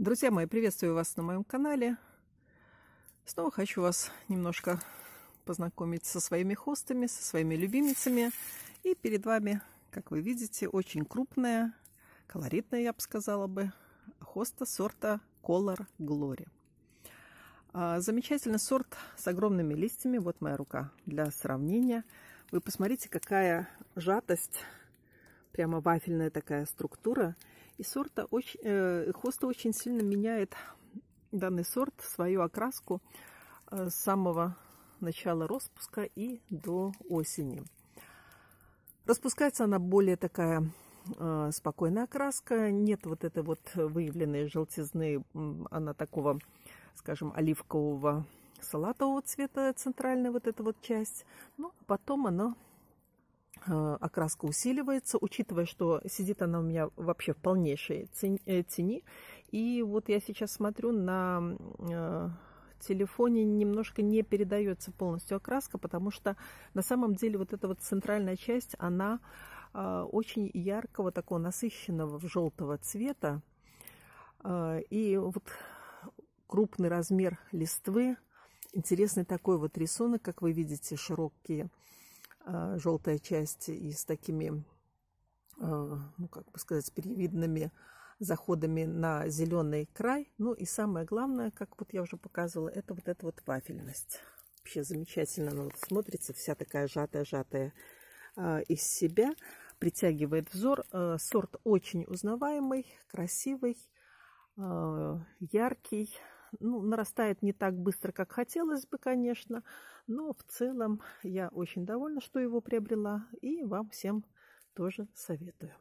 Друзья мои, приветствую вас на моем канале. Снова хочу вас немножко познакомить со своими хостами, со своими любимицами. И перед вами, как вы видите, очень крупная, колоритная, я бы сказала бы, хоста сорта Color Glory. А, замечательный сорт с огромными листьями. Вот моя рука для сравнения. Вы посмотрите, какая жатость, прямо вафельная такая структура – и сорта очень, э, хоста очень сильно меняет данный сорт, свою окраску э, с самого начала распуска и до осени. Распускается она более такая э, спокойная окраска, нет вот этой вот выявленной желтизны, она такого, скажем, оливкового салатового цвета центральная вот эта вот часть. Но ну, а потом она Э, окраска усиливается, учитывая, что сидит она у меня вообще в полнейшей э, тени. И вот я сейчас смотрю на э, телефоне немножко не передается полностью окраска, потому что на самом деле вот эта вот центральная часть, она очень яркого, такого насыщенного в желтого цвета. И вот крупный размер листвы, интересный такой вот рисунок, как вы видите, широкие а, желтая часть и с такими, а, ну, как бы сказать, перевидными заходами на зеленый край. Ну и самое главное, как вот я уже показывала, это вот эта вот вафельность. Вообще замечательно она вот смотрится, вся такая сжатая-сжатая а, из себя, притягивает взор. Сорт очень узнаваемый, красивый, яркий, ну, нарастает не так быстро, как хотелось бы, конечно, но в целом я очень довольна, что его приобрела, и вам всем тоже советую.